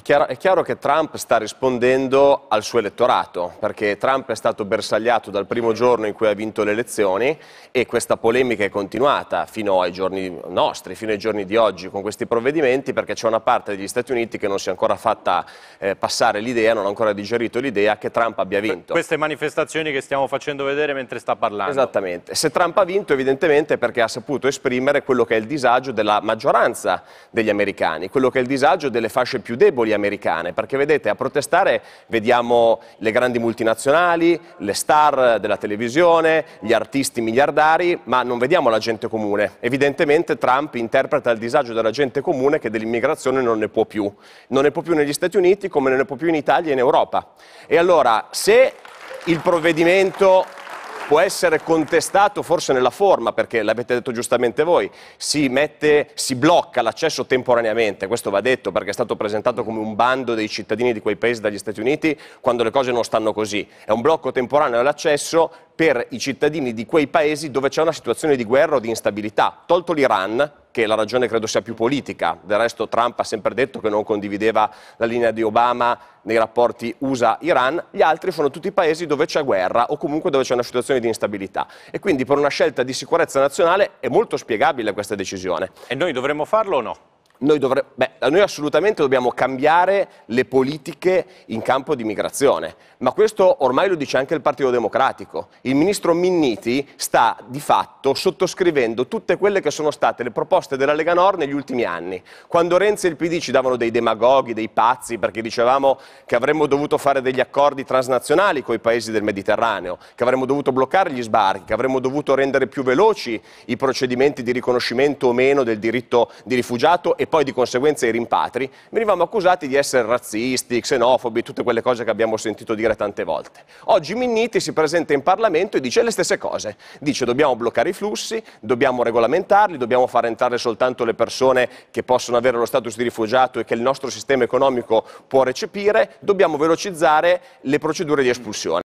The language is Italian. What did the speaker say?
È chiaro, è chiaro, che Trump sta rispondendo al suo elettorato, perché Trump è stato bersagliato dal primo giorno in cui ha vinto le elezioni e questa polemica è continuata fino ai giorni nostri, fino ai giorni di oggi con questi provvedimenti, perché c'è una parte degli Stati Uniti che non si è ancora fatta eh, passare l'idea, non ha ancora digerito l'idea che Trump abbia vinto. Queste manifestazioni che stiamo facendo vedere mentre sta parlando. Esattamente. Se Trump ha vinto evidentemente è perché ha saputo esprimere quello che è il disagio della maggioranza degli americani, quello che è il disagio delle fasce più deboli poi americane, perché vedete a protestare vediamo le grandi multinazionali, le star della televisione, gli artisti miliardari, ma non vediamo la gente comune. Evidentemente Trump interpreta il disagio della gente comune che dell'immigrazione non ne può più. Non ne può più negli Stati Uniti come non ne può più in Italia e in Europa. E allora se il provvedimento può essere contestato forse nella forma, perché l'avete detto giustamente voi, si, mette, si blocca l'accesso temporaneamente, questo va detto perché è stato presentato come un bando dei cittadini di quei paesi dagli Stati Uniti quando le cose non stanno così. È un blocco temporaneo all'accesso per i cittadini di quei paesi dove c'è una situazione di guerra o di instabilità. Tolto l'Iran, che la ragione credo sia più politica. Del resto Trump ha sempre detto che non condivideva la linea di Obama nei rapporti USA-Iran, gli altri sono tutti paesi dove c'è guerra o comunque dove c'è una situazione di instabilità. E quindi per una scelta di sicurezza nazionale è molto spiegabile questa decisione. E noi dovremmo farlo o no? noi, dovre- beh, noi assolutamente dobbiamo cambiare le politiche in campo di migrazione, ma questo ormai lo dice anche il Partito Democratico. Il ministro Minniti sta di fatto sottoscrivendo tutte quelle che sono state le proposte della Lega Nord negli ultimi anni. Quando Renzi e il PD ci davano dei demagoghi, dei pazzi, perché dicevamo che avremmo dovuto fare degli accordi transnazionali con i paesi del Mediterraneo, che avremmo dovuto bloccare gli sbarchi, che avremmo dovuto rendere più veloci i procedimenti di riconoscimento o meno del diritto di rifugiato e poi di conseguenza i rimpatri, venivamo accusati di essere razzisti, xenofobi, tutte quelle cose che abbiamo sentito dire tante volte. Oggi Minniti si presenta in Parlamento e dice le stesse cose. Dice dobbiamo bloccare i flussi, dobbiamo regolamentarli, dobbiamo far entrare soltanto le persone che possono avere lo status di rifugiato e che il nostro sistema economico può recepire, dobbiamo velocizzare le procedure di espulsione.